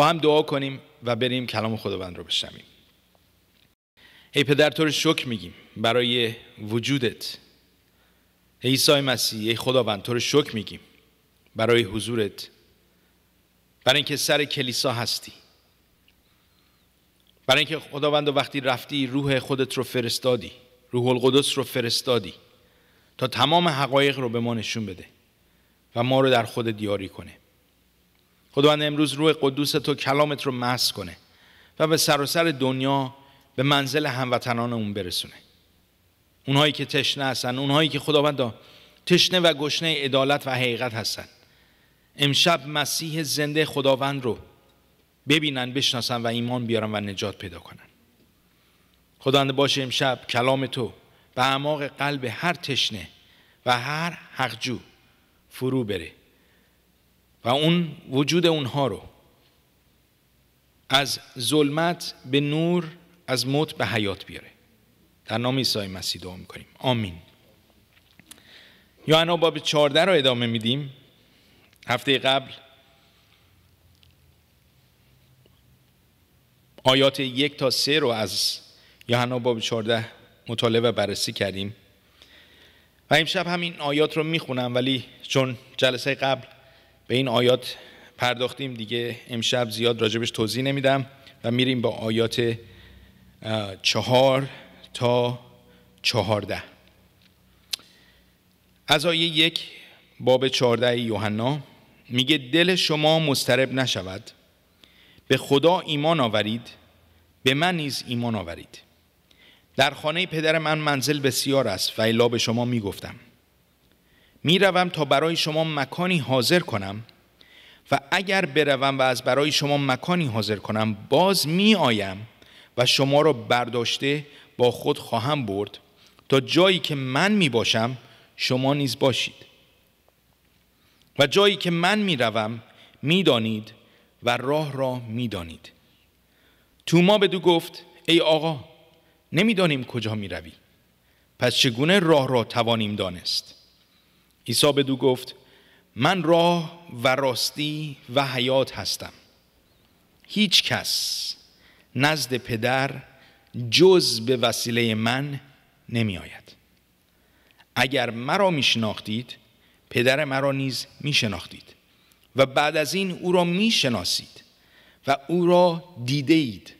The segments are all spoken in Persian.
با هم دعا کنیم و بریم کلام خداوند رو بشنویم ای پدر تو رو شکر میگیم برای وجودت ای عیسی مسیح ای خداوند تو رو شکر میگیم برای حضورت برای اینکه سر کلیسا هستی برای اینکه خداوند و وقتی رفتی روح خودت رو فرستادی روح القدس رو فرستادی تا تمام حقایق رو به ما نشون بده و ما رو در خود دیاری کنه خداوند امروز روح قدوس تو کلامت رو مس کنه و به سراسر دنیا به منزل اون برسونه اونهایی که تشنه هستن اونهایی که خداوند تشنه و گشنه عدالت و حقیقت هستن امشب مسیح زنده خداوند رو ببینن بشناسن و ایمان بیارن و نجات پیدا کنن خداوند باشه امشب کلام تو به اعماق قلب هر تشنه و هر حقجو فرو بره و اون وجود اونها رو از ظلمت به نور از موت به حیات بیاره در نام عیسی مسیح دعا میکنیم آمین یوحنا باب 14 رو ادامه میدیم هفته قبل آیات یک تا سه رو از یوحنا باب 14 مطالعه و بررسی کردیم و امشب همین آیات رو میخونم ولی چون جلسه قبل به این آیات پرداختیم دیگه امشب زیاد راجبش توضیح نمیدم و میریم با آیات چهار تا چهارده از آیه یک باب چهارده یوحنا میگه دل شما مسترب نشود به خدا ایمان آورید به من نیز ایمان آورید در خانه پدر من منزل بسیار است و الا به شما میگفتم روم تا برای شما مکانی حاضر کنم و اگر بروم و از برای شما مکانی حاضر کنم باز می آیم و شما را برداشته با خود خواهم برد تا جایی که من می باشم شما نیز باشید و جایی که من می روم می دانید و راه را می دانید توما به دو گفت ای آقا نمیدانیم کجا می روی پس چگونه راه را توانیم دانست؟ عیسی به دو گفت من راه و راستی و حیات هستم هیچ کس نزد پدر جز به وسیله من نمی آید اگر مرا می شناختید پدر مرا نیز می شناختید و بعد از این او را می شناسید و او را دیده اید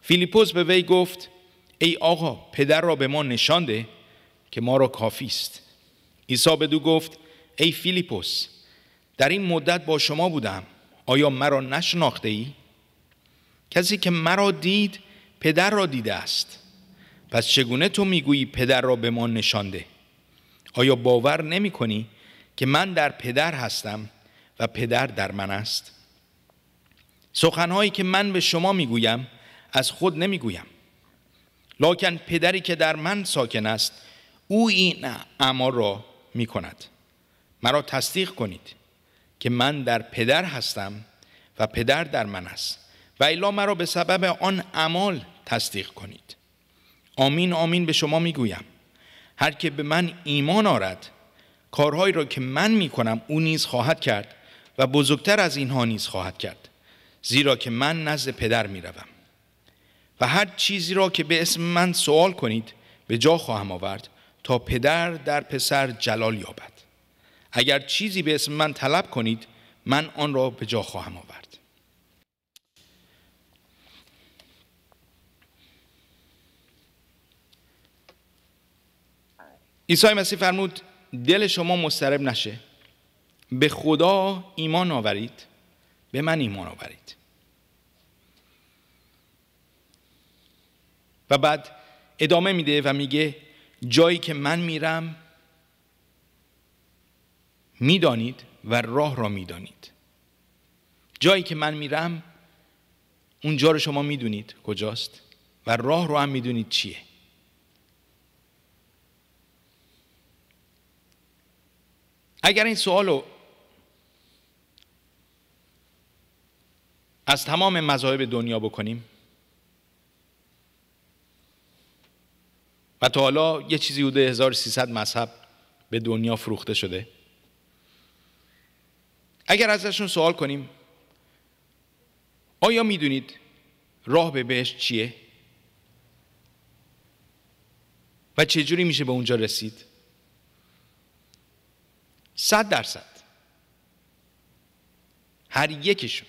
فیلیپوس به وی گفت ای آقا پدر را به ما نشانده که ما را کافی است عیسی به دو گفت ای فیلیپوس در این مدت با شما بودم آیا مرا نشناخته ای؟ کسی که مرا دید پدر را دیده است پس چگونه تو میگویی پدر را به ما نشانده؟ آیا باور نمی کنی که من در پدر هستم و پدر در من است؟ سخنهایی که من به شما میگویم از خود نمیگویم لاکن پدری که در من ساکن است او این اما را می کند مرا تصدیق کنید که من در پدر هستم و پدر در من است و ایلا مرا به سبب آن اعمال تصدیق کنید آمین آمین به شما میگویم هر که به من ایمان آرد کارهایی را که من می کنم او نیز خواهد کرد و بزرگتر از اینها نیز خواهد کرد زیرا که من نزد پدر می روم. و هر چیزی را که به اسم من سوال کنید به جا خواهم آورد تا پدر در پسر جلال یابد اگر چیزی به اسم من طلب کنید من آن را به جا خواهم آورد ایسای مسیح فرمود دل شما مسترب نشه به خدا ایمان آورید به من ایمان آورید و بعد ادامه میده و میگه جایی که من میرم میدانید و راه را میدانید جایی که من میرم اونجا رو شما میدونید کجاست و راه رو هم میدونید چیه اگر این سوال رو از تمام مذاهب دنیا بکنیم و تا حالا یه چیزی بوده 1300 مذهب به دنیا فروخته شده اگر ازشون سوال کنیم آیا میدونید راه به بهشت چیه و چجوری میشه به اونجا رسید صد درصد هر یکشون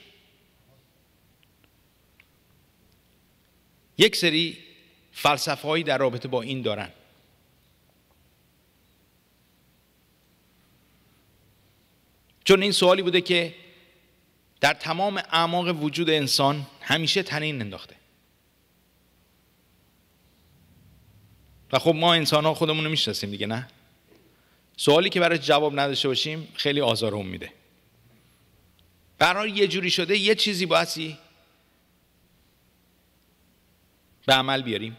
یک سری هایی در رابطه با این دارن چون این سوالی بوده که در تمام اعماق وجود انسان همیشه تنین انداخته و خب ما انسان ها خودمون رو میشناسیم دیگه نه سوالی که برای جواب نداشته باشیم خیلی اون میده برای یه جوری شده یه چیزی باید به عمل بیاریم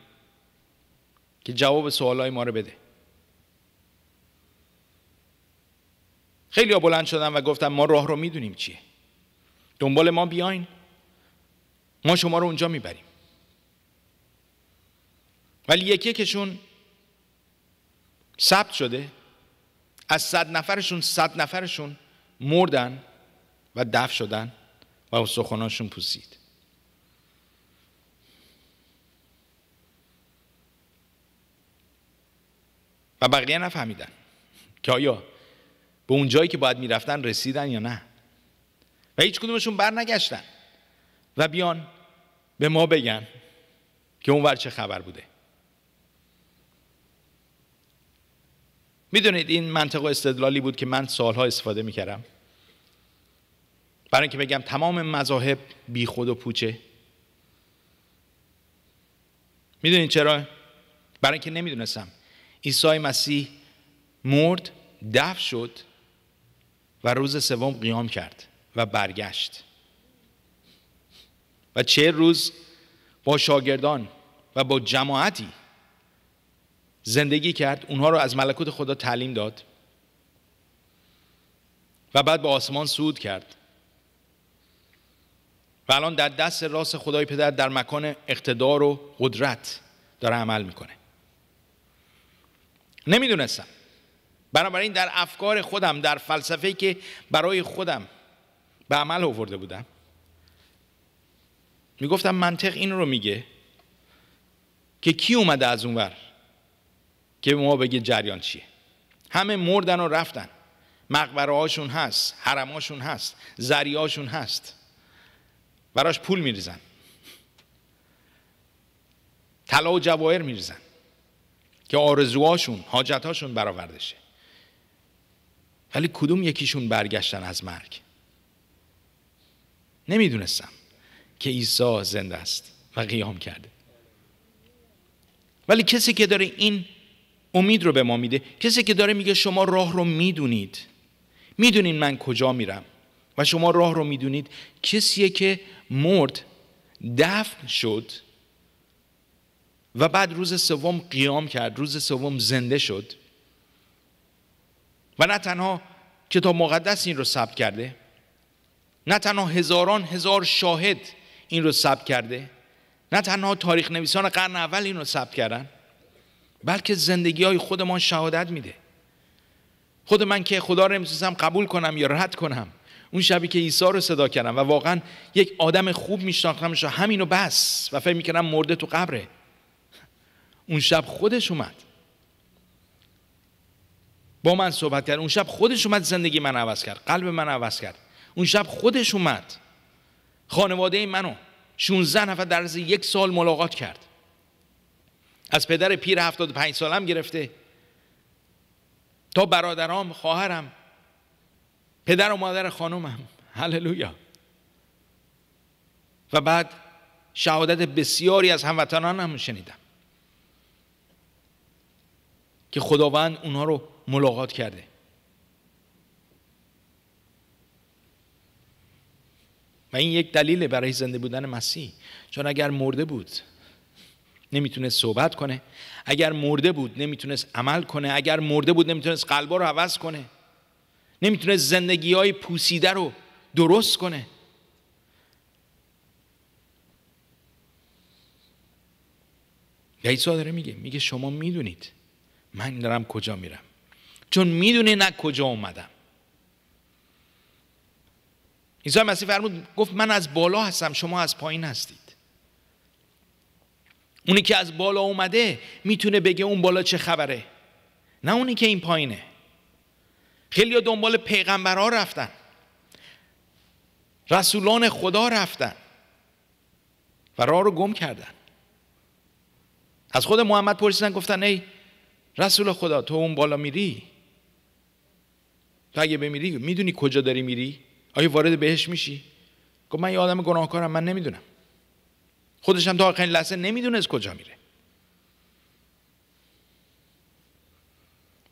که جواب سوالای ما رو بده خیلی ها بلند شدن و گفتن ما راه رو میدونیم چیه دنبال ما بیاین ما شما رو اونجا میبریم ولی یکی یکشون ثبت شده از صد نفرشون صد نفرشون مردن و دف شدن و استخواناشون پوسید و بقیه نفهمیدن که آیا به اون جایی که باید میرفتن رسیدن یا نه و هیچ کدومشون بر نگشتن و بیان به ما بگن که اون چه خبر بوده میدونید این منطق استدلالی بود که من سالها استفاده میکردم برای اینکه بگم تمام مذاهب بی خود و پوچه میدونید چرا؟ برای اینکه نمیدونستم عیسی مسیح مرد دفن شد و روز سوم قیام کرد و برگشت و چه روز با شاگردان و با جماعتی زندگی کرد اونها رو از ملکوت خدا تعلیم داد و بعد به آسمان سود کرد و الان در دست راست خدای پدر در مکان اقتدار و قدرت داره عمل میکنه نمیدونستم بنابراین در افکار خودم در فلسفه‌ای که برای خودم به عمل آورده بودم میگفتم منطق این رو میگه که کی اومده از اونور که ما بگه جریان چیه همه مردن و رفتن مقبره هاشون هست هاشون هست هاشون هست براش پول میریزن طلا و جواهر میریزن که آرزوهاشون حاجتهاشون برآورده شه ولی کدوم یکیشون برگشتن از مرگ نمیدونستم که عیسی زنده است و قیام کرده ولی کسی که داره این امید رو به ما میده کسی که داره میگه شما راه رو میدونید میدونید من کجا میرم و شما راه رو میدونید کسیه که مرد دفن شد و بعد روز سوم قیام کرد روز سوم زنده شد و نه تنها کتاب مقدس این رو ثبت کرده نه تنها هزاران هزار شاهد این رو ثبت کرده نه تنها تاریخ نویسان قرن اول این رو ثبت کردن بلکه زندگی های خودمان شهادت میده خود من که خدا رو نمیتونستم قبول کنم یا رد کنم اون شبی که عیسی رو صدا کردم و واقعا یک آدم خوب میشناختمش و همینو بس و فکر میکردم مرده تو قبره اون شب خودش اومد با من صحبت کرد اون شب خودش اومد زندگی من عوض کرد قلب من عوض کرد اون شب خودش اومد خانواده منو 16 نفر در از یک سال ملاقات کرد از پدر پیر 75 سالم گرفته تا برادرام خواهرم پدر و مادر خانومم هللویا و بعد شهادت بسیاری از هموطنانم هم شنیدم که خداوند اونها رو ملاقات کرده و این یک دلیل برای زنده بودن مسیح چون اگر مرده بود نمیتونست صحبت کنه اگر مرده بود نمیتونست عمل کنه اگر مرده بود نمیتونست قلبا رو عوض کنه نمیتونست زندگی های پوسیده رو درست کنه عیسی داره میگه میگه شما میدونید من دارم کجا میرم چون میدونه نه کجا اومدم عیسی مسیح فرمود گفت من از بالا هستم شما از پایین هستید اونی که از بالا اومده میتونه بگه اون بالا چه خبره نه اونی که این پایینه خیلی دنبال پیغمبرها رفتن رسولان خدا رفتن و راه رو گم کردن از خود محمد پرسیدن گفتن ای رسول خدا تو اون بالا میری تو اگه بمیری میدونی کجا داری میری آیا وارد بهش میشی گفت من یه آدم گناهکارم من نمیدونم خودشم تا آخرین لحظه نمیدونست کجا میره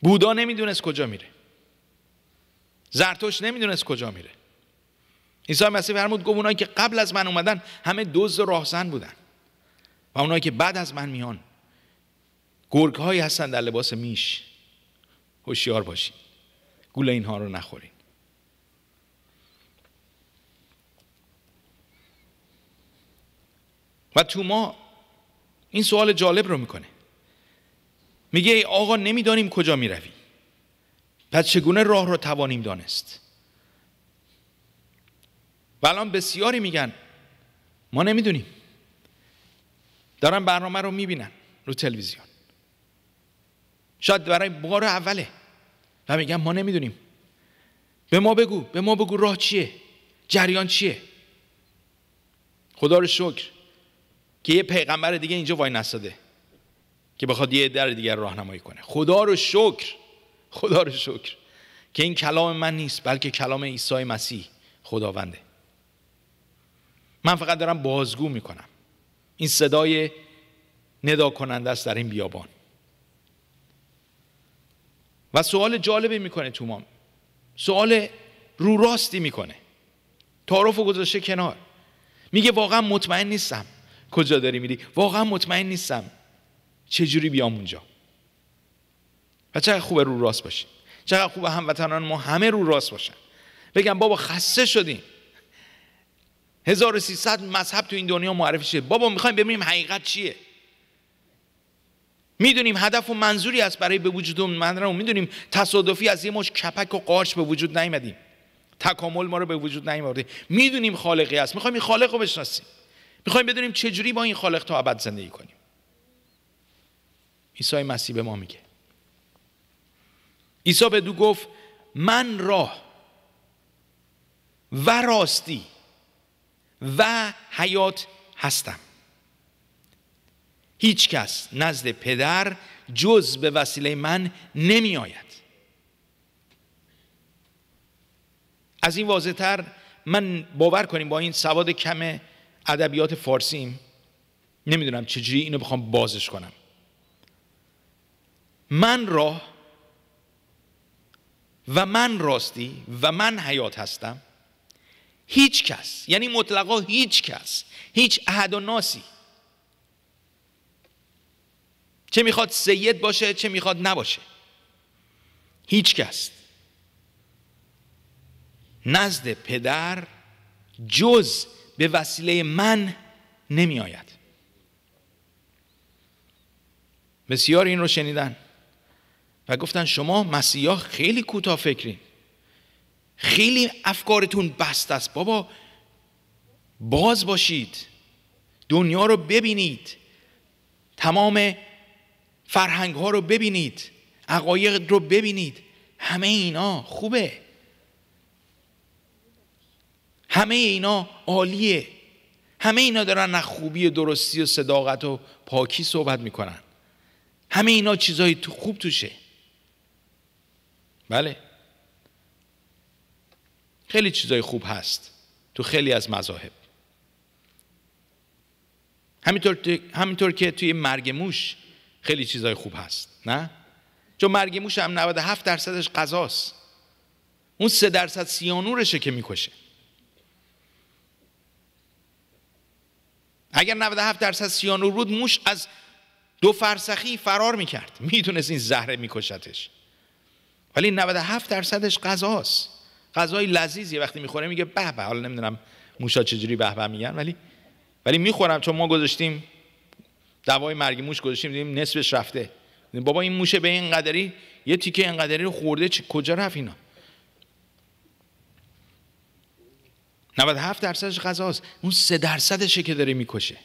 بودا نمیدونست کجا میره زرتوش نمیدونست کجا میره عیسی مسیح فرمود گفت اونایی که قبل از من اومدن همه دزد راهزن بودن و اونایی که بعد از من میان گرگ هایی هستن در لباس میش هوشیار باشین گول اینها رو نخورین و تو ما این سوال جالب رو میکنه میگه ای آقا نمیدانیم کجا میروی پس چگونه راه رو توانیم دانست و الان بسیاری میگن ما نمیدونیم دارن برنامه رو میبینن رو تلویزیون شاید برای بار اوله و میگم ما نمیدونیم به ما بگو به ما بگو راه چیه جریان چیه خدا رو شکر که یه پیغمبر دیگه اینجا وای نستاده که بخواد یه در دیگر راهنمایی کنه خدا رو شکر خدا رو شکر که این کلام من نیست بلکه کلام عیسی مسیح خداونده من فقط دارم بازگو میکنم این صدای ندا کننده است در این بیابان و سوال جالبی میکنه مام سوال رو راستی میکنه تعارف و گذاشته کنار میگه واقعا مطمئن نیستم کجا داری میری واقعا مطمئن نیستم چجوری بیام اونجا و چقدر خوبه رو راست باشیم چقدر خوبه هموطنان ما همه رو راست باشن بگم بابا خسته شدیم 1300 مذهب تو این دنیا معرفی شد، بابا میخوایم ببینیم حقیقت چیه میدونیم هدف و منظوری است برای به وجود اومدن رو میدونیم تصادفی از یه مش کپک و قارچ به وجود نیمدیم تکامل ما رو به وجود نیاورده میدونیم خالقی است میخوایم این خالق رو بشناسیم میخوایم بدونیم چجوری با این خالق تا ابد زندگی کنیم عیسی مسیح به ما میگه عیسی به دو گفت من راه و راستی و حیات هستم هیچ کس نزد پدر جز به وسیله من نمی آید از این واضح تر من باور کنیم با این سواد کم ادبیات فارسیم نمیدونم چجوری اینو بخوام بازش کنم من راه و من راستی و من حیات هستم هیچ کس یعنی مطلقا هیچ کس هیچ احد و ناسی چه میخواد سید باشه چه میخواد نباشه هیچ کس نزد پدر جز به وسیله من نمی آید بسیار این رو شنیدن و گفتن شما مسیحا خیلی کوتاه فکرین خیلی افکارتون بست است بابا باز باشید دنیا رو ببینید تمام فرهنگ ها رو ببینید عقایق رو ببینید همه اینا خوبه همه اینا عالیه همه اینا دارن از خوبی و درستی و صداقت و پاکی صحبت میکنن همه اینا چیزای تو خوب توشه بله خیلی چیزای خوب هست تو خیلی از مذاهب همینطور, همینطور که توی مرگ موش خیلی چیزای خوب هست نه چون مرگ موش هم 97 درصدش غذاست اون 3 درصد سیانورشه که میکشه اگر 97 درصد سیانور بود موش از دو فرسخی فرار میکرد میتونست این زهره میکشتش ولی 97 درصدش غذاست غذای یه وقتی میخوره میگه به به حالا نمیدونم موشا چجوری به میگن ولی ولی میخورم چون ما گذاشتیم دوای مرگ موش گذاشتیم دیدیم نصفش رفته بابا این موشه به این قدری یه تیکه این رو خورده چه... کجا رفت اینا 97 درصدش غذاست اون 3 درصدشه که داره میکشه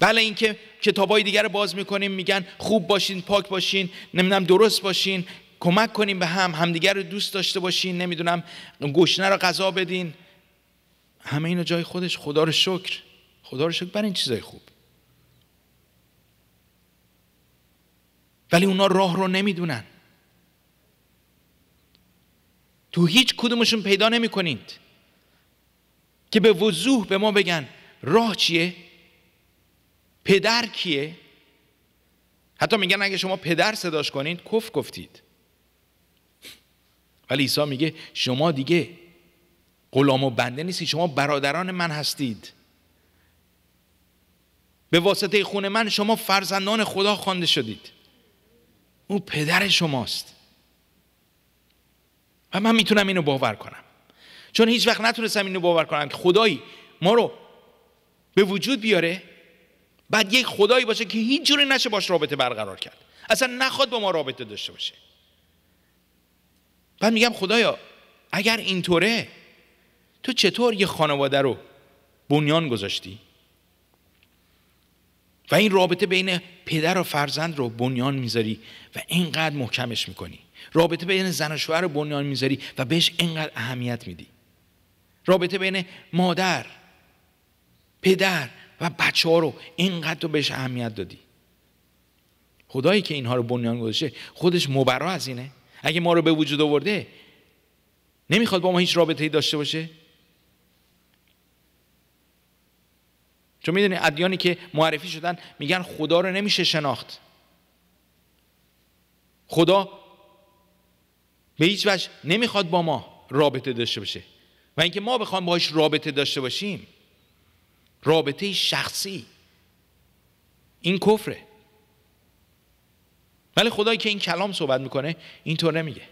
بله اینکه کتابای دیگر رو باز میکنیم میگن خوب باشین پاک باشین نمیدونم درست باشین کمک کنیم به هم همدیگر رو دوست داشته باشین نمیدونم گشنه رو غذا بدین همه اینا جای خودش خدا رو شکر خدا رو شکر بر این چیزای خوب ولی اونا راه رو نمیدونن تو هیچ کدومشون پیدا نمی کنید که به وضوح به ما بگن راه چیه؟ پدر کیه؟ حتی میگن اگه شما پدر صداش کنید کف گفتید ولی عیسی میگه شما دیگه غلام و بنده نیستید شما برادران من هستید به واسطه خون من شما فرزندان خدا خوانده شدید او پدر شماست و من میتونم اینو باور کنم چون هیچ وقت نتونستم اینو باور کنم که خدایی ما رو به وجود بیاره بعد یک خدایی باشه که هیچ جوری نشه باش رابطه برقرار کرد اصلا نخواد با ما رابطه داشته باشه بعد میگم خدایا اگر اینطوره تو چطور یه خانواده رو بنیان گذاشتی و این رابطه بین پدر و فرزند رو بنیان میذاری و اینقدر محکمش میکنی رابطه بین زن و شوهر رو بنیان میذاری و بهش اینقدر اهمیت میدی رابطه بین مادر پدر و بچه ها رو اینقدر بهش اهمیت دادی خدایی که اینها رو بنیان گذاشته خودش مبرا از اینه اگه ما رو به وجود آورده نمیخواد با ما هیچ رابطه ای داشته باشه چون میدونی ادیانی که معرفی شدن میگن خدا رو نمیشه شناخت خدا به هیچ وجه نمیخواد با ما رابطه داشته باشه و اینکه ما بخوام باهاش رابطه داشته باشیم رابطه شخصی این کفره ولی خدایی که این کلام صحبت میکنه اینطور نمیگه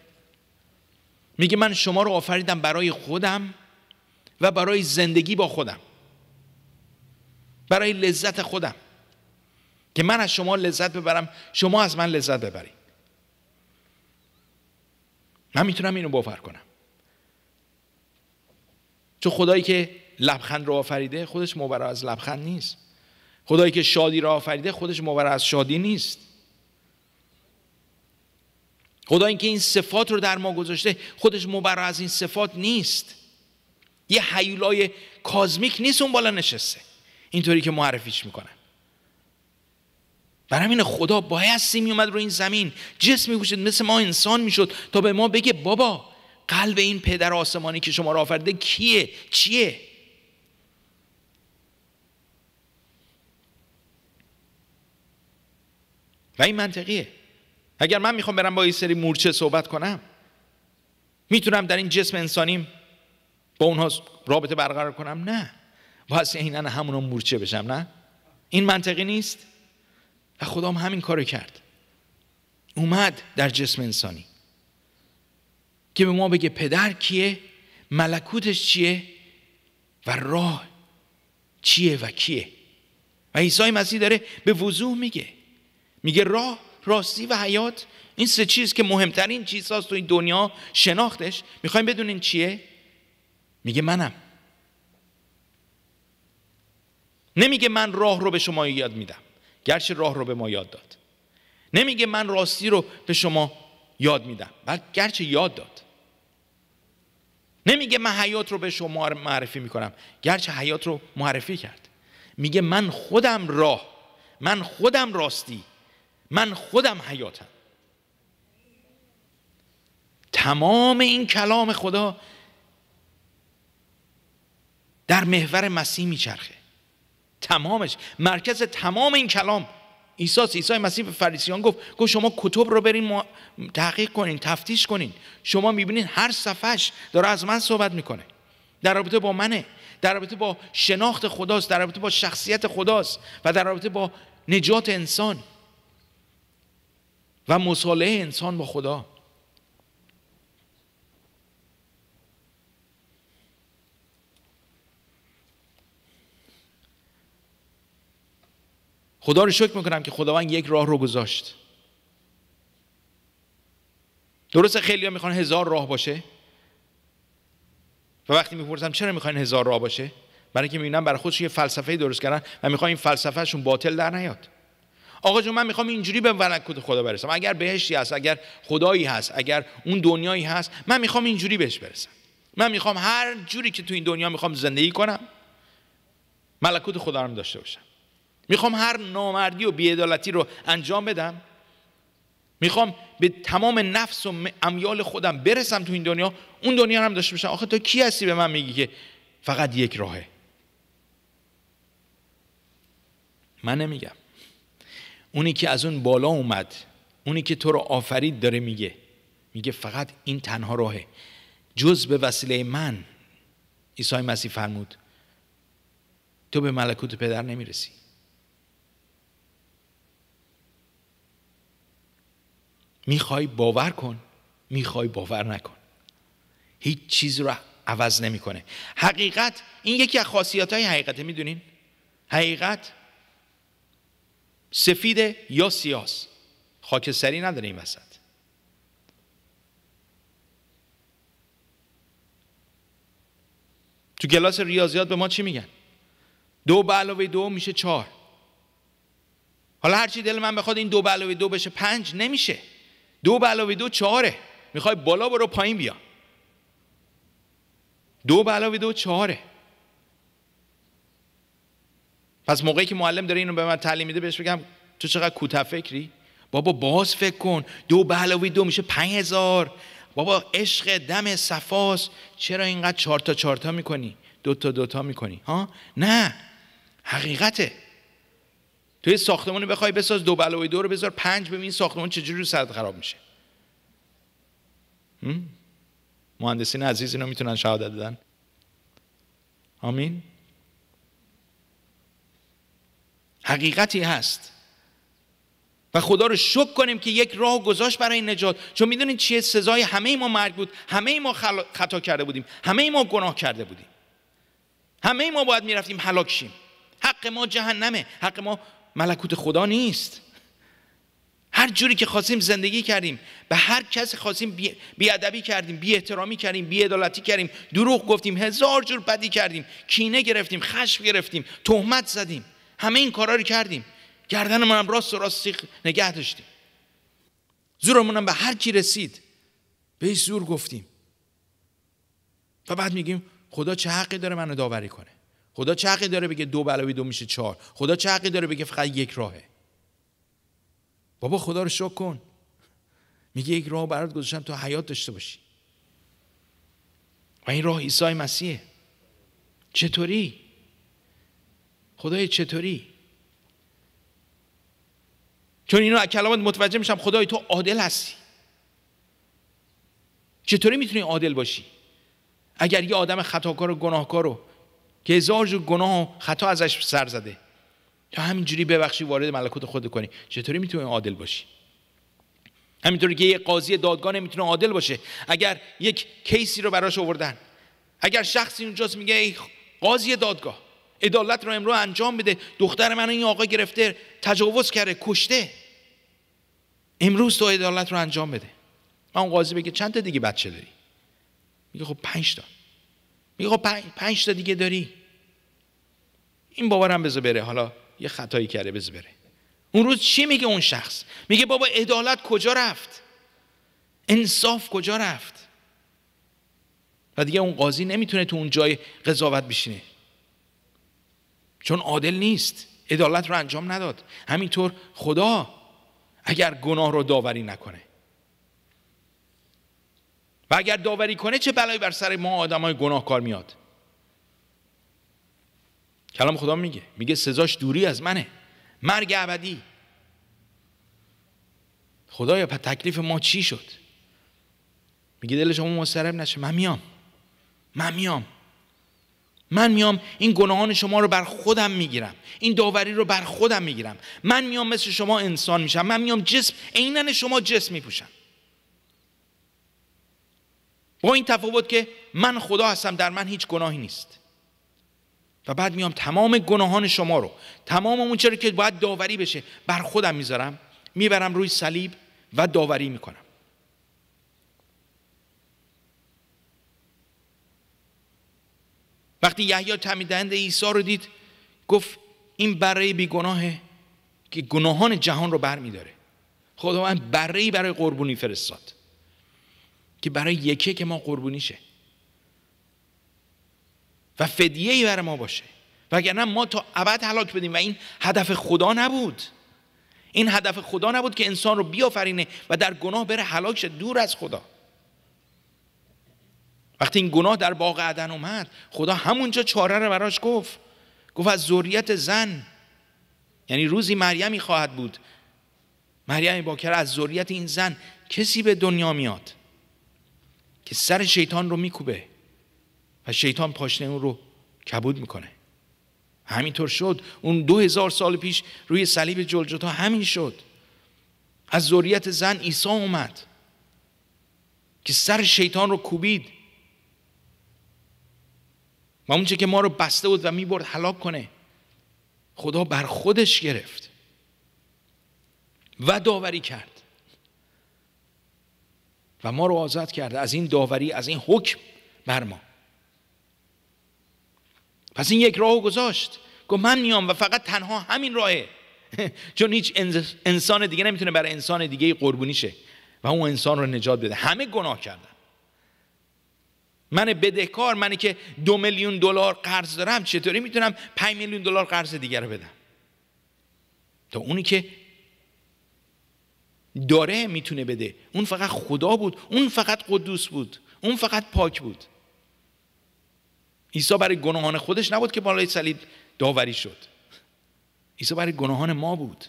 میگه من شما رو آفریدم برای خودم و برای زندگی با خودم برای لذت خودم که من از شما لذت ببرم شما از من لذت ببرید من میتونم اینو باور کنم چون خدایی که لبخند رو آفریده خودش مبرا از لبخند نیست خدایی که شادی را آفریده خودش مبرا از شادی نیست خدایی که این صفات رو در ما گذاشته خودش مبرا از این صفات نیست یه حیولای کازمیک نیست اون بالا نشسته اینطوری که معرفیش میکنن برای همین خدا بایستی میومد رو این زمین جسمی میپوشید مثل ما انسان میشد تا به ما بگه بابا قلب این پدر آسمانی که شما را آفرده کیه چیه و این منطقیه اگر من میخوام برم با یه سری مورچه صحبت کنم میتونم در این جسم انسانیم با اونها رابطه برقرار کنم نه باید همون همونا مورچه بشم نه این منطقی نیست و خدا هم همین کارو کرد اومد در جسم انسانی که به ما بگه پدر کیه ملکوتش چیه و راه چیه و کیه و عیسی مسیح داره به وضوح میگه میگه راه راستی و حیات این سه چیز که مهمترین چیز هاست تو این دنیا شناختش میخوایم بدونین چیه میگه منم نمیگه من راه رو به شما یاد میدم گرچه راه رو به ما یاد داد نمیگه من راستی رو به شما یاد میدم بلکه گرچه یاد داد نمیگه من حیات رو به شما معرفی میکنم گرچه حیات رو معرفی کرد میگه من خودم راه من خودم راستی من خودم حیاتم تمام این کلام خدا در محور مسیح میچرخه تمامش مرکز تمام این کلام عیسی عیسی مسیح به فریسیان گفت گفت شما کتب رو برین تحقیق کنین تفتیش کنین شما میبینین هر صفحش داره از من صحبت میکنه در رابطه با منه در رابطه با شناخت خداست در رابطه با شخصیت خداست و در رابطه با نجات انسان و مصالحه انسان با خدا خدا رو شکر میکنم که خداوند یک راه رو گذاشت درسته خیلی ها میخوان هزار راه باشه و وقتی میپرسم چرا میخواین هزار راه باشه برای اینکه میبینم برای خودش یه فلسفه درست کردن و میخوام این فلسفهشون باطل در نیاد آقا جون من میخوام اینجوری به ملکوت خدا برسم اگر بهشتی هست اگر خدایی هست اگر اون دنیایی هست من میخوام اینجوری بهش برسم من میخوام هر جوری که تو این دنیا میخوام زندگی کنم ملکوت خدا رو داشته باشم میخوام هر نامردی و بیعدالتی رو انجام بدم میخوام به تمام نفس و امیال خودم برسم تو این دنیا اون دنیا هم داشته باشم آخه تو کی هستی به من میگی که فقط یک راهه من نمیگم اونی که از اون بالا اومد اونی که تو رو آفرید داره میگه میگه فقط این تنها راهه جز به وسیله من عیسی مسیح فرمود تو به ملکوت پدر نمیرسی میخوای باور کن میخوای باور نکن هیچ چیز رو عوض نمیکنه حقیقت این یکی از خاصیت های حقیقته میدونین حقیقت سفید یا سیاس خاکستری نداره این وسط تو کلاس ریاضیات به ما چی میگن دو به علاوه دو میشه چهار حالا هرچی دل من بخواد این دو به علاوه دو بشه پنج نمیشه دو به علاوه دو چهاره میخوای بالا برو پایین بیا دو به علاوه دو چهاره پس موقعی که معلم داره اینو به من تعلیم میده بهش بگم تو چقدر کوتاه فکری بابا باز فکر کن دو به علاوه دو میشه پنج هزار بابا عشق دم صفاس چرا اینقدر چارتا تا میکنی دو تا میکنی ها نه حقیقته تو یه ساختمانی بخوای بساز دو بلوی دو رو بذار پنج ببین ساختمان چجوری رو سرت خراب میشه مهندسین عزیز اینو میتونن شهادت بدن آمین حقیقتی هست و خدا رو شکر کنیم که یک راه گذاشت برای نجات چون میدونین چیه سزای همه ما مرگ بود همه ما خطا کرده بودیم همه ما گناه کرده بودیم همه ما باید میرفتیم هلاک شیم حق ما جهنمه حق ما ملکوت خدا نیست هر جوری که خواستیم زندگی کردیم به هر کسی خواستیم بیادبی کردیم بی احترامی کردیم بی عدالتی کردیم دروغ گفتیم هزار جور بدی کردیم کینه گرفتیم خشم گرفتیم تهمت زدیم همه این کارا رو کردیم گردنمون هم راست و راست سیخ نگه داشتیم زورمون هم به هر کی رسید به زور گفتیم و بعد میگیم خدا چه حقی داره منو داوری کنه خدا چه حقی داره بگه دو بلاوی دو میشه چهار خدا چه حقی داره بگه فقط یک راهه بابا خدا رو شکر کن میگه یک راه برات گذاشتم تو حیات داشته باشی و این راه ایسای مسیحه چطوری خدای چطوری چون اینو کلامت متوجه میشم خدای تو عادل هستی چطوری میتونی عادل باشی اگر یه آدم خطاکار و گناهکار رو که هزار جور گناه و خطا ازش سر زده تا همینجوری ببخشی وارد ملکوت خود کنی چطوری میتونی عادل باشی همینطوری که یک قاضی دادگاه نمیتونه عادل باشه اگر یک کیسی رو براش آوردن اگر شخصی اونجاست میگه ای قاضی دادگاه عدالت رو امروز انجام بده دختر من این آقا گرفته تجاوز کرده کشته امروز تو عدالت رو انجام بده من اون قاضی بگه چند تا دیگه بچه داری میگه خب پنج تا میگه خب پنج تا دیگه داری این باورم بذار بره حالا یه خطایی کرده بذار بره اون روز چی میگه اون شخص میگه بابا عدالت کجا رفت انصاف کجا رفت و دیگه اون قاضی نمیتونه تو اون جای قضاوت بشینه چون عادل نیست عدالت رو انجام نداد همینطور خدا اگر گناه رو داوری نکنه و اگر داوری کنه چه بلایی بر سر ما آدمای گناهکار میاد کلام خدا میگه میگه سزاش دوری از منه مرگ ابدی خدایا پس تکلیف ما چی شد میگه دل شما مسترب نشه من میام من میام من میام این گناهان شما رو بر خودم میگیرم این داوری رو بر خودم میگیرم من میام مثل شما انسان میشم من میام جسم عینن شما جسم میپوشم با این تفاوت که من خدا هستم در من هیچ گناهی نیست و بعد میام تمام گناهان شما رو تمام اون چرا که باید داوری بشه بر خودم میذارم میبرم روی صلیب و داوری میکنم وقتی یحیی تمیدند عیسی رو دید گفت این برای بیگناهه که گناهان جهان رو برمیداره خدا من برای برای قربونی فرستاد که برای یکی که ما قربونی شه و فدیه ای برای ما باشه وگرنه ما تا ابد هلاک بدیم و این هدف خدا نبود این هدف خدا نبود که انسان رو بیافرینه و در گناه بره هلاک شه دور از خدا وقتی این گناه در باغ عدن اومد خدا همونجا چاره رو براش گفت گفت از ذریت زن یعنی روزی مریمی خواهد بود مریم باکر از ذریت این زن کسی به دنیا میاد که سر شیطان رو میکوبه و شیطان پاشنه اون رو کبود میکنه همینطور شد اون دو هزار سال پیش روی صلیب جلجتا همین شد از ذریت زن عیسی اومد که سر شیطان رو کوبید و اونچه که ما رو بسته بود و میبرد حلاک کنه خدا بر خودش گرفت و داوری کرد و ما رو آزاد کرده از این داوری از این حکم بر ما پس این یک راهو گذاشت گفت من میام و فقط تنها همین راهه چون هیچ انسان دیگه نمیتونه برای انسان دیگه قربونی شه و اون انسان رو نجات بده همه گناه کردن من بدهکار منی که دو میلیون دلار قرض دارم چطوری میتونم 5 میلیون دلار قرض دیگر رو بدم تا اونی که داره میتونه بده اون فقط خدا بود اون فقط قدوس بود اون فقط پاک بود عیسی برای گناهان خودش نبود که بالای صلیب داوری شد عیسی برای گناهان ما بود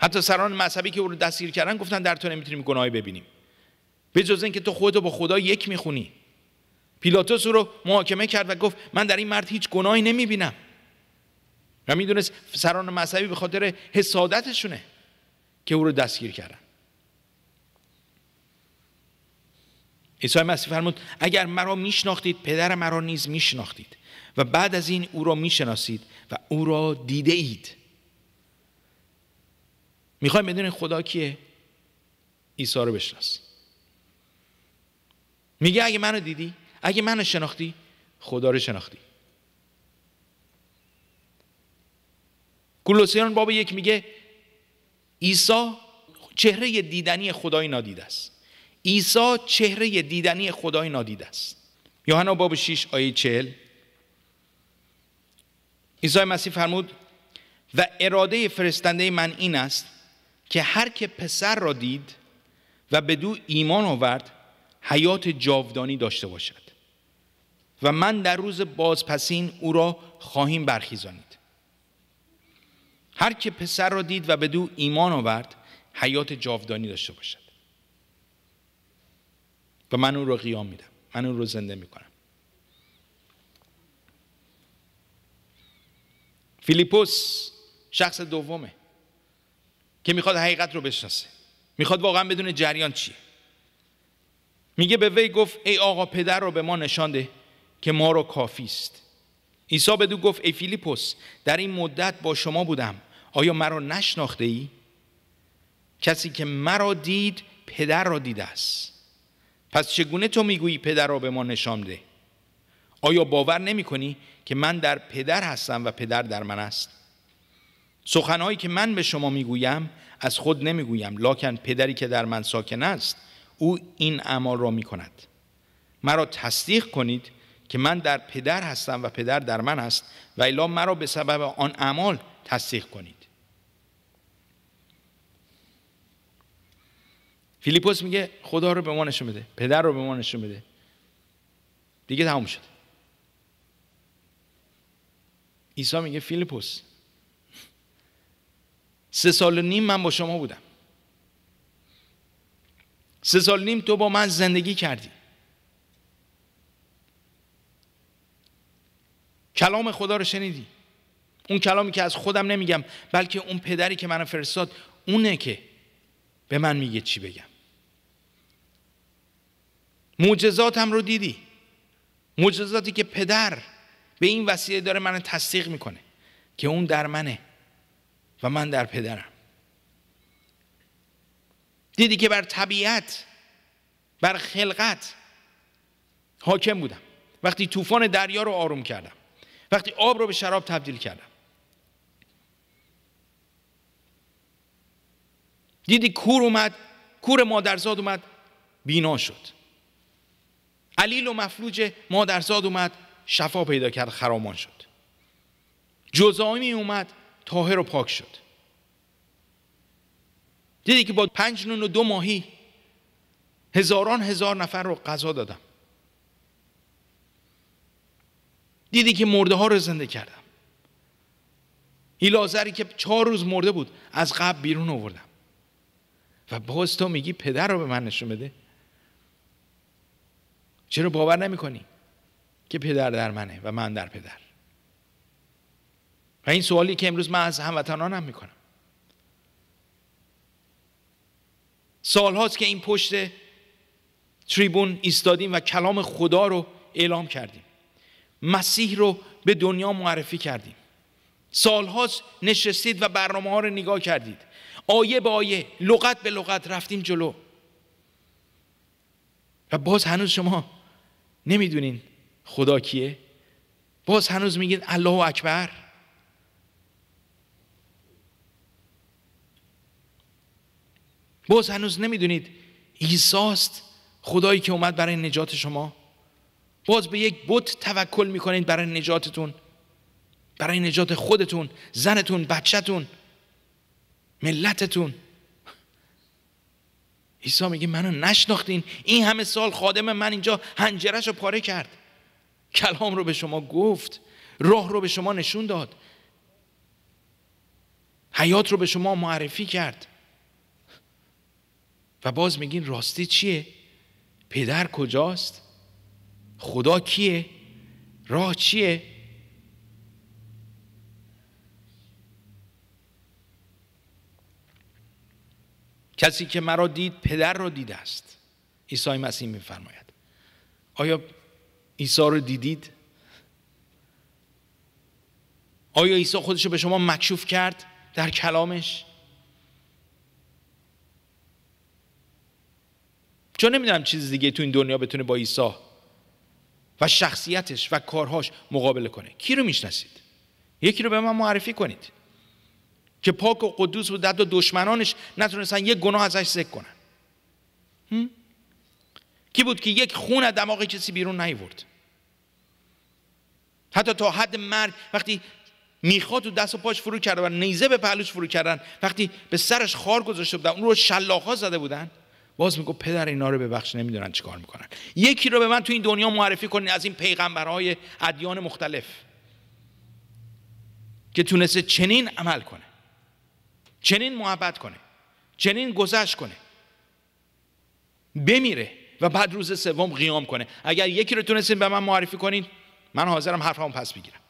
حتی سران مذهبی که او رو دستگیر کردن گفتن در تو نمیتونیم گناهی ببینیم به جز اینکه تو خودتو با خدا یک میخونی پیلاتوس رو محاکمه کرد و گفت من در این مرد هیچ گناهی نمیبینم و میدونست سران مذهبی به خاطر حسادتشونه که او رو دستگیر کردن عیسی مسیح فرمود اگر مرا میشناختید پدر مرا نیز میشناختید و بعد از این او را میشناسید و او را دیده اید میخوایم بدونید خدا کیه عیسی رو بشناس میگه اگه منو دیدی اگه منو شناختی خدا رو شناختی کلوسیان باب یک میگه عیسی چهره دیدنی خدای نادیده است عیسی چهره دیدنی خدای نادیده است یوحنا باب 6 آیه 40 عیسی مسیح فرمود و اراده فرستنده من این است که هر که پسر را دید و دو ایمان آورد حیات جاودانی داشته باشد و من در روز بازپسین او را خواهیم برخیزانید هر که پسر را دید و به دو ایمان آورد حیات جاودانی داشته باشد و من اون رو قیام میدم من اون رو زنده میکنم فیلیپوس شخص دومه که میخواد حقیقت رو بشناسه میخواد واقعا بدون جریان چیه میگه به وی گفت ای آقا پدر رو به ما نشانده که ما رو کافی است عیسی به دو گفت ای فیلیپوس در این مدت با شما بودم آیا مرا نشناخته ای؟ کسی که مرا دید پدر را دیده است پس چگونه تو میگویی پدر را به ما نشان ده؟ آیا باور نمی کنی که من در پدر هستم و پدر در من است؟ سخنهایی که من به شما میگویم از خود نمیگویم لاکن پدری که در من ساکن است او این اعمال را میکند. مرا تصدیق کنید که من در پدر هستم و پدر در من است و الا مرا به سبب آن اعمال تصدیق کنید فیلیپوس میگه خدا رو به ما نشون بده پدر رو به ما نشون بده دیگه تموم شد عیسی میگه فیلیپوس سه سال و نیم من با شما بودم سه سال نیم تو با من زندگی کردی کلام خدا رو شنیدی اون کلامی که از خودم نمیگم بلکه اون پدری که منو فرستاد اونه که به من میگه چی بگم معجزات هم رو دیدی معجزاتی که پدر به این وسیله داره من تصدیق میکنه که اون در منه و من در پدرم دیدی که بر طبیعت بر خلقت حاکم بودم وقتی طوفان دریا رو آروم کردم وقتی آب رو به شراب تبدیل کردم دیدی کور اومد کور مادرزاد اومد بینا شد علیل و مفلوج مادرزاد اومد شفا پیدا کرد خرامان شد جزامی اومد تاهر و پاک شد دیدی که با پنج نون و دو ماهی هزاران هزار نفر رو غذا دادم دیدی که مرده ها رو زنده کردم ایلازری که چهار روز مرده بود از قبل بیرون آوردم و باز تو میگی پدر رو به من نشون بده چرا باور نمیکنی که پدر در منه و من در پدر و این سوالی که امروز من از هموطنانم هم میکنم سالهاست که این پشت تریبون ایستادیم و کلام خدا رو اعلام کردیم مسیح رو به دنیا معرفی کردیم سالهاست نشستید و برنامه ها رو نگاه کردید آیه به آیه لغت به لغت رفتیم جلو و باز هنوز شما نمیدونین خدا کیه باز هنوز میگید الله اکبر باز هنوز نمیدونید ایساست خدایی که اومد برای نجات شما باز به یک بت توکل میکنید برای نجاتتون برای نجات خودتون زنتون بچهتون ملتتون عیسی میگه منو نشناختین این همه سال خادم من اینجا هنجرش رو پاره کرد کلام رو به شما گفت راه رو به شما نشون داد حیات رو به شما معرفی کرد و باز میگین راستی چیه؟ پدر کجاست؟ خدا کیه؟ راه چیه؟ کسی که مرا دید پدر را دیده است عیسی مسیح میفرماید آیا عیسی رو دیدید آیا عیسی خودش رو به شما مکشوف کرد در کلامش چون نمیدونم چیز دیگه تو این دنیا بتونه با عیسی و شخصیتش و کارهاش مقابله کنه کی رو میشناسید یکی رو به من معرفی کنید که پاک و قدوس بود حتی دشمنانش نتونستن یک گناه ازش ذکر کنن کی بود که یک خون از دماغ کسی بیرون نیورد حتی تا حد مرگ وقتی میخواد تو دست و پاش فرو کرده و نیزه به پهلوش فرو کردن وقتی به سرش خار گذاشته بودن اون رو ها زده بودن باز میگو پدر اینا رو ببخش نمیدونن چیکار میکنن یکی رو به من تو این دنیا معرفی کنین از این پیغمبرهای ادیان مختلف که تونسته چنین عمل کنه چنین محبت کنه چنین گذشت کنه بمیره و بعد روز سوم قیام کنه اگر یکی رو تونستین به من معرفی کنین من حاضرم حرفمو پس بگیرم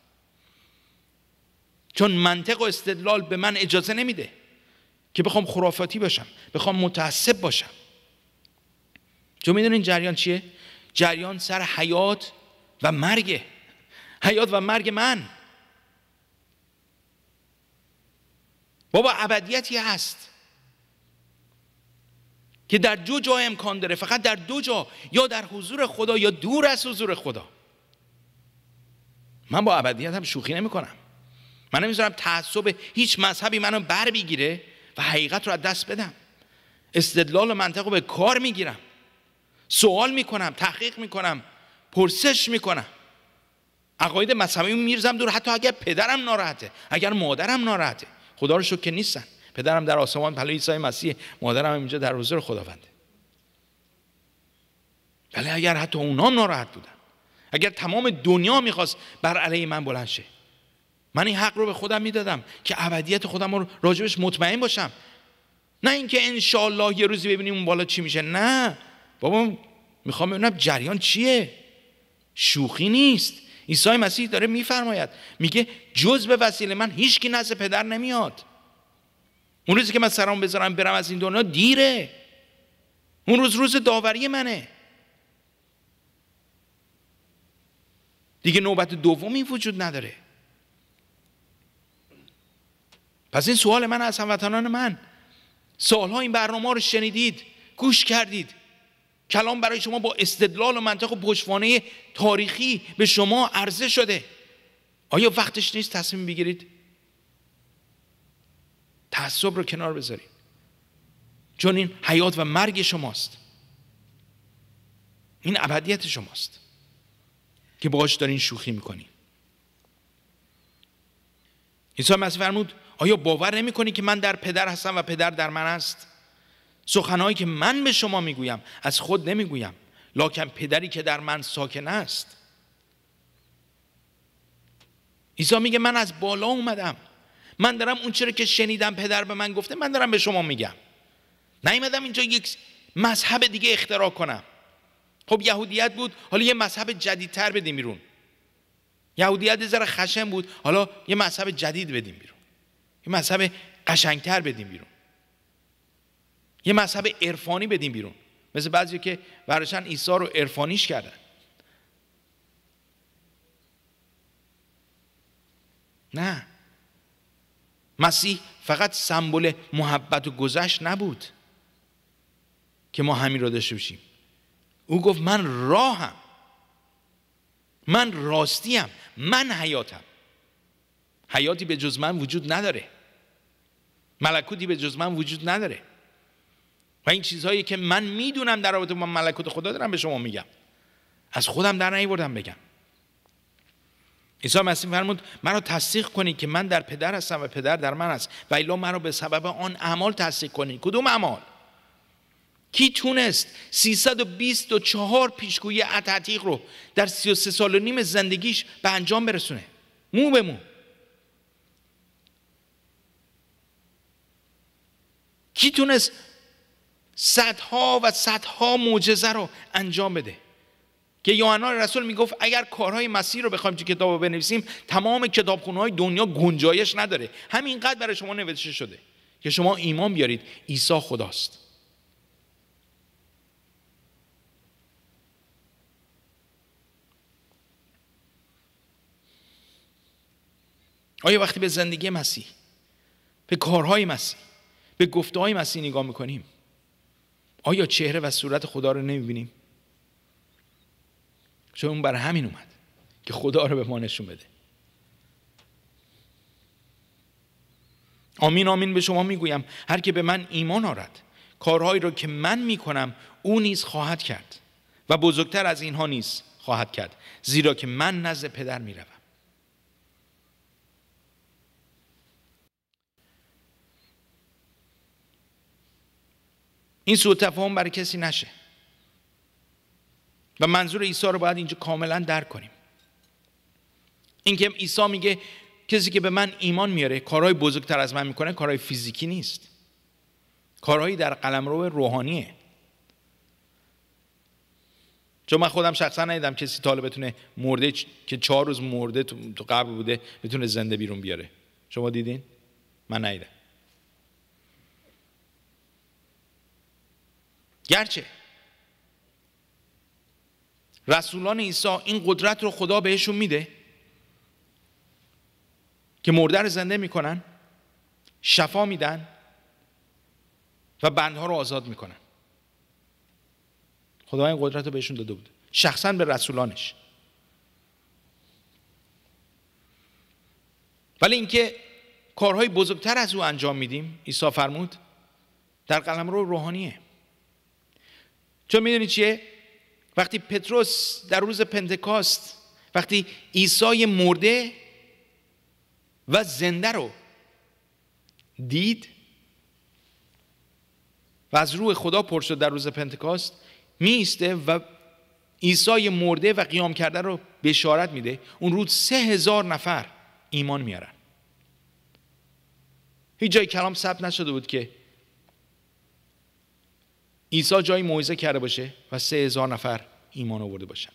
چون منطق و استدلال به من اجازه نمیده که بخوام خرافاتی باشم بخوام متعصب باشم چون میدونین جریان چیه جریان سر حیات و مرگ حیات و مرگ من بابا ابدیتی هست که در دو جا امکان داره فقط در دو جا یا در حضور خدا یا دور از حضور خدا من با ابدیت هم شوخی نمی کنم من نمیذارم تعصب هیچ مذهبی منو بر بگیره و حقیقت رو از دست بدم استدلال و منطق رو به کار میگیرم سوال میکنم تحقیق میکنم پرسش میکنم عقاید مذهبی میرزم دور حتی اگر پدرم ناراحته اگر مادرم ناراحته خدا رو شکر که نیستن پدرم در آسمان پلو عیسی مسیح مادرم اینجا در حضور خداونده ولی اگر حتی اونام ناراحت بودن اگر تمام دنیا میخواست بر علیه من بلند شه من این حق رو به خودم میدادم که ابدیت خودم رو راجبش مطمئن باشم نه اینکه انشالله یه روزی ببینیم اون بالا چی میشه نه بابا میخوام ببینم جریان چیه شوخی نیست عیسی مسیح داره میفرماید میگه جز به وسیله من هیچکی نزد پدر نمیاد اون روزی که من سرام بذارم برم از این دنیا دیره اون روز روز داوری منه دیگه نوبت دومی وجود نداره پس این سوال من از هموطنان من سالها این برنامه رو شنیدید گوش کردید کلام برای شما با استدلال و منطق و پشتوانه تاریخی به شما عرضه شده آیا وقتش نیست تصمیم بگیرید تعصب رو کنار بذارید چون این حیات و مرگ شماست این ابدیت شماست که باهاش دارین شوخی میکنین عیسی مسیح فرمود آیا باور نمیکنی که من در پدر هستم و پدر در من است سخنهایی که من به شما میگویم از خود نمیگویم لاکن پدری که در من ساکن است ایسا میگه من از بالا اومدم من دارم اون چرا که شنیدم پدر به من گفته من دارم به شما میگم نیومدم اینجا یک مذهب دیگه اختراع کنم خب یهودیت بود حالا یه مذهب جدیدتر بدیم بیرون یهودیت ذره خشم بود حالا یه مذهب جدید بدیم بیرون یه مذهب قشنگتر بدیم بیرون یه مذهب عرفانی بدیم بیرون مثل بعضی که برشن عیسی رو عرفانیش کردن نه مسیح فقط سمبل محبت و گذشت نبود که ما همین را داشته باشیم او گفت من راهم من راستیم من حیاتم حیاتی به جز من وجود نداره ملکوتی به جز من وجود نداره و این چیزهایی که من میدونم در رابطه با ملکوت خدا دارم به شما میگم از خودم در نیوردم بگم عیسی مسیح فرمود مرا تصدیق کنید که من در پدر هستم و پدر در من است و الا مرا به سبب آن اعمال تصدیق کنید کدوم اعمال کی تونست 324 پیشگویی عتیق رو در 33 سال و نیم زندگیش به انجام برسونه مو به مو کی تونست صدها و صدها معجزه رو انجام بده که یوحنا رسول میگفت اگر کارهای مسیح رو بخوایم تو کتاب بنویسیم تمام کتابخونه دنیا گنجایش نداره همینقدر برای شما نوشته شده که شما ایمان بیارید عیسی خداست آیا وقتی به زندگی مسیح به کارهای مسیح به گفتهای مسیح نگاه میکنیم آیا چهره و صورت خدا رو نمیبینیم چون اون بر همین اومد که خدا رو به ما نشون بده آمین آمین به شما میگویم هر که به من ایمان آرد کارهایی را که من میکنم او نیز خواهد کرد و بزرگتر از اینها نیز خواهد کرد زیرا که من نزد پدر میروم این سوء تفاهم برای کسی نشه و منظور عیسی رو باید اینجا کاملا درک کنیم اینکه عیسی میگه کسی که به من ایمان میاره کارهای بزرگتر از من میکنه کارهای فیزیکی نیست کارهایی در قلمرو روحانیه چون من خودم شخصا ندیدم کسی تاله بتونه مرده که چهار روز مرده تو قبل بوده بتونه زنده بیرون بیاره شما دیدین من ندیدم گرچه رسولان عیسی این قدرت رو خدا بهشون میده که مرده رو زنده میکنن شفا میدن و بندها رو آزاد میکنن خدا این قدرت رو بهشون داده بود شخصا به رسولانش ولی اینکه کارهای بزرگتر از او انجام میدیم عیسی فرمود در قلم رو روحانیه چون میدونی چیه؟ وقتی پتروس در روز پنتکاست وقتی عیسی مرده و زنده رو دید و از روح خدا پر شد در روز پنتکاست میسته و عیسی مرده و قیام کرده رو بشارت میده اون روز سه هزار نفر ایمان میارن هیچ جای کلام ثبت نشده بود که عیسی جایی موعظه کرده باشه و سه هزار نفر ایمان آورده باشن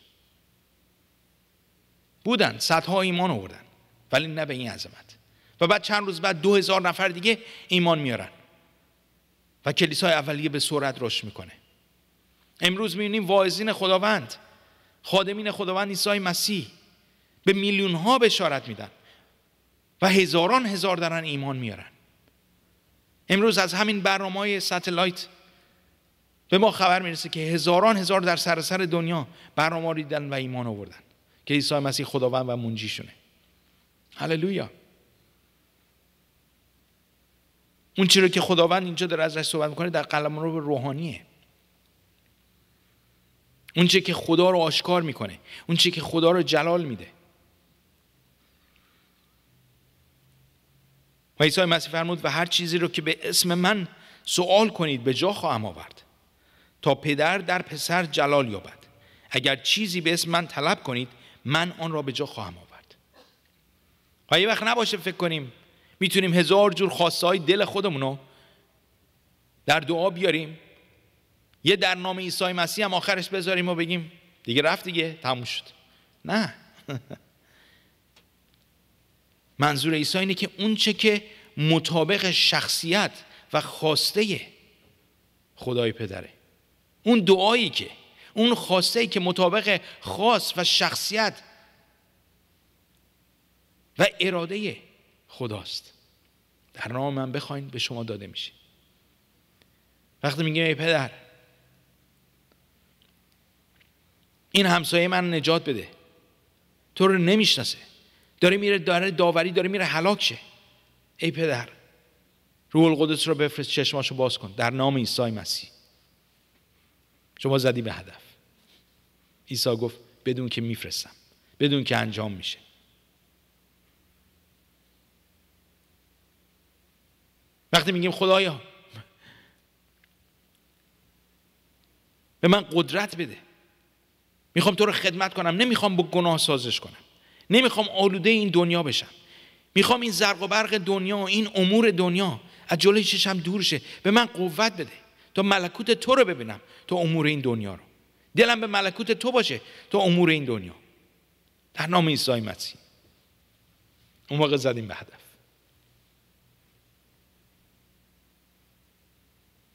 بودن صدها ایمان آوردن ولی نه به این عظمت و بعد چند روز بعد دو هزار نفر دیگه ایمان میارن و کلیسای اولیه به سرعت رشد میکنه امروز میبینیم واعظین خداوند خادمین خداوند عیسی مسیح به میلیون ها بشارت میدن و هزاران هزار دارن ایمان میارن امروز از همین برنامه های ستلایت به ما خبر میرسه که هزاران هزار در سراسر سر دنیا برآماریدن و ایمان آوردن که عیسی مسیح خداوند و منجیشونه هللویا اون چی رو که خداوند اینجا داره ازش صحبت میکنه در قلم رو روحانیه اون چی که خدا رو آشکار میکنه اون چی که خدا رو جلال میده و عیسی مسیح فرمود و هر چیزی رو که به اسم من سوال کنید به جا خواهم آورد تا پدر در پسر جلال یابد اگر چیزی به اسم من طلب کنید من آن را به جا خواهم آورد و وقت نباشه فکر کنیم میتونیم هزار جور خواسته های دل خودمون رو در دعا بیاریم یه در نام عیسی مسیح هم آخرش بذاریم و بگیم دیگه رفت دیگه تموم شد نه منظور عیسی اینه که اون چه که مطابق شخصیت و خواسته خدای پدره اون دعایی که اون خواسته ای که مطابق خاص و شخصیت و اراده خداست در نام من بخواین به شما داده میشه وقتی میگیم ای پدر این همسایه من نجات بده تو رو نمیشناسه داره میره داره داوری داره میره هلاک شه ای پدر روح القدس رو بفرست چشماشو باز کن در نام عیسی مسیح شما زدی به هدف عیسی گفت بدون که میفرستم بدون که انجام میشه وقتی میگیم خدایا به من قدرت بده میخوام تو رو خدمت کنم نمیخوام با گناه سازش کنم نمیخوام آلوده این دنیا بشم میخوام این زرق و برق دنیا این امور دنیا از جلوی چشم دور شه به من قوت بده تا ملکوت تو رو ببینم تا امور این دنیا رو دلم به ملکوت تو باشه تا امور این دنیا در نام عیسی مسیح اون موقع زدیم به هدف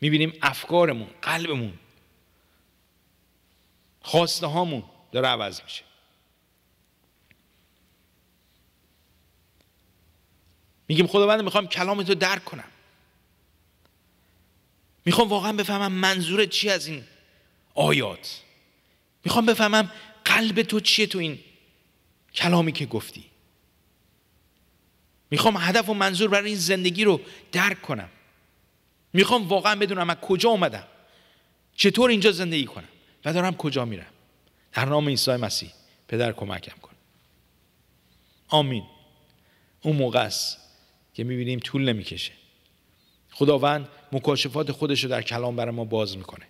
میبینیم افکارمون قلبمون خواسته هامون داره عوض میشه میگیم خداوند میخوام کلام تو درک کنم میخوام واقعا بفهمم منظور چی از این آیات میخوام بفهمم قلب تو چیه تو این کلامی که گفتی میخوام هدف و منظور برای این زندگی رو درک کنم میخوام واقعا بدونم از کجا اومدم چطور اینجا زندگی کنم و دارم کجا میرم در نام عیسی مسیح پدر کمکم کن آمین اون موقع است که میبینیم طول نمیکشه خداوند مکاشفات خودش رو در کلام برای ما باز میکنه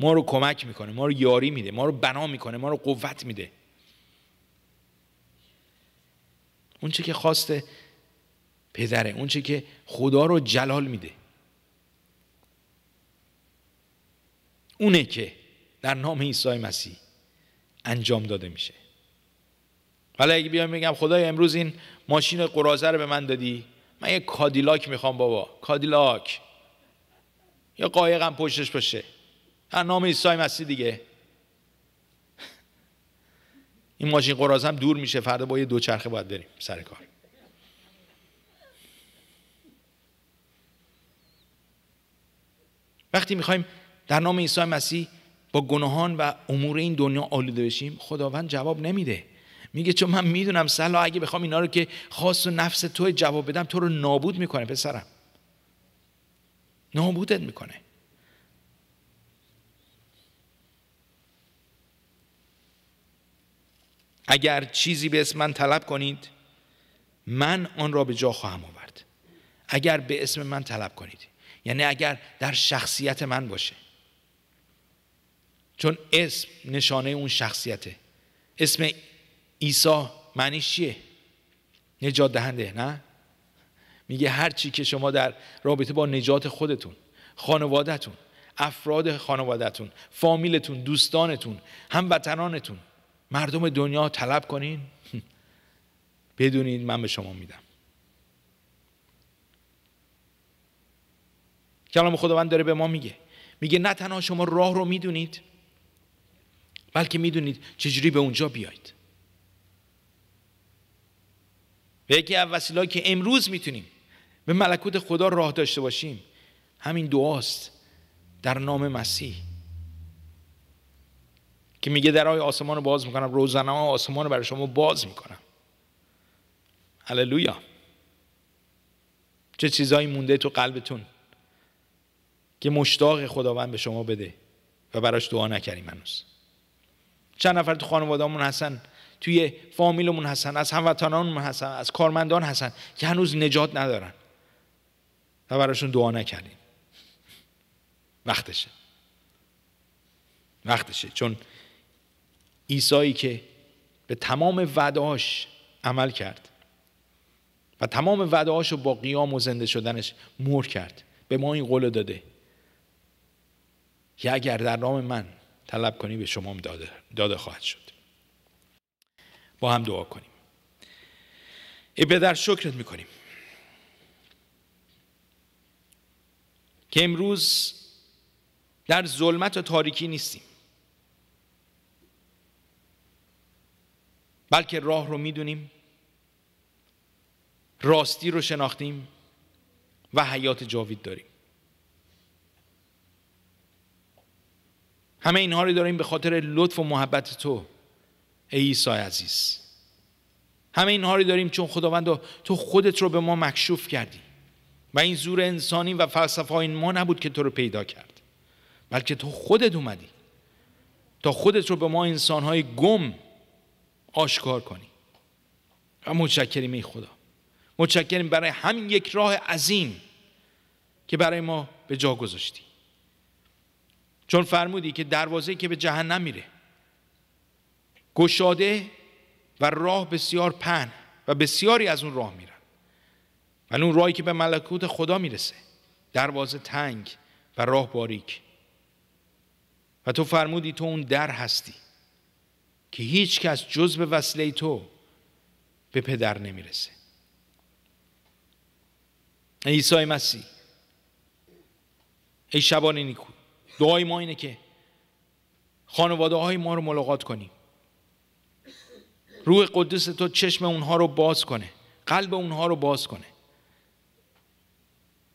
ما رو کمک میکنه ما رو یاری میده ما رو بنا میکنه ما رو قوت میده اون چه که خواسته پدره اون چه که خدا رو جلال میده اونه که در نام عیسی مسیح انجام داده میشه حالا اگه بیام میگم خدای امروز این ماشین قرازه رو به من دادی من یه کادیلاک میخوام بابا کادیلاک یا قایقم پشتش باشه در نام عیسی مسیح دیگه این ماشین قراز هم دور میشه فردا با یه چرخه باید بریم سر کار وقتی میخوایم در نام عیسی مسیح با گناهان و امور این دنیا آلوده بشیم خداوند جواب نمیده میگه چون من میدونم سلا اگه بخوام اینا رو که خاص و نفس تو جواب بدم تو رو نابود میکنه پسرم نابودت میکنه اگر چیزی به اسم من طلب کنید من آن را به جا خواهم آورد اگر به اسم من طلب کنید یعنی اگر در شخصیت من باشه چون اسم نشانه اون شخصیته اسم عیسی معنیش چیه نجات دهنده نه میگه هر چی که شما در رابطه با نجات خودتون خانوادهتون افراد خانوادهتون فامیلتون دوستانتون هموطنانتون مردم دنیا طلب کنین بدونید من به شما میدم کلام خداوند داره به ما میگه میگه نه تنها شما راه رو میدونید بلکه میدونید چجوری به اونجا بیاید به یکی از وسیلهایی که امروز میتونیم به ملکوت خدا راه داشته باشیم همین دعاست در نام مسیح که میگه درهای آسمان رو باز میکنم روزنه آسمان رو برای شما باز میکنم هللویا چه چیزایی مونده تو قلبتون که مشتاق خداوند به شما بده و براش دعا نکردیم هنوز چند نفر تو خانوادهمون هستن توی فامیلمون هستن از هموطنانمون هستن از کارمندان هستن که هنوز نجات ندارن و براشون دعا نکردیم وقتشه وقتشه چون ایسایی که به تمام وداش عمل کرد و تمام وداش رو با قیام و زنده شدنش مور کرد به ما این قول داده که اگر در نام من طلب کنی به شما داده, داده خواهد شد با هم دعا کنیم ای پدر شکرت میکنیم که امروز در ظلمت و تاریکی نیستیم بلکه راه رو میدونیم راستی رو شناختیم و حیات جاوید داریم همه اینها رو داریم به خاطر لطف و محبت تو ای عیسی عزیز همه اینها رو داریم چون خداوند تو خودت رو به ما مکشوف کردی و این زور انسانی و فلسفه این ما نبود که تو رو پیدا کرد بلکه تو خودت اومدی تا خودت رو به ما انسانهای گم آشکار کنی و متشکریم ای خدا متشکریم برای همین یک راه عظیم که برای ما به جا گذاشتی چون فرمودی که دروازه که به جهنم میره گشاده و راه بسیار پن و بسیاری از اون راه میره ولی اون راهی که به ملکوت خدا میرسه دروازه تنگ و راه باریک و تو فرمودی تو اون در هستی که هیچ کس جز به وصله تو به پدر نمیرسه ای عیسی مسیح ای شبان نیکو دعای ما اینه که خانواده های ما رو ملاقات کنیم روح قدس تو چشم اونها رو باز کنه قلب اونها رو باز کنه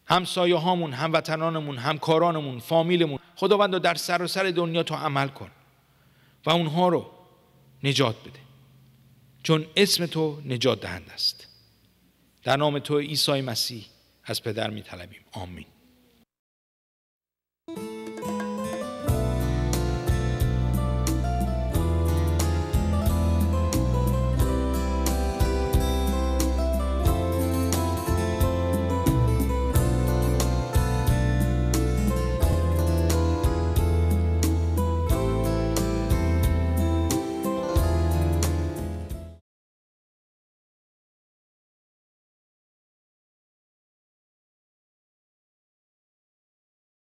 همسایه هامون هموطنانمون همکارانمون فامیلمون خداوند در در سراسر سر دنیا تو عمل کن و اونها رو نجات بده چون اسم تو نجات دهند است در نام تو عیسی مسیح از پدر می طلبیم آمین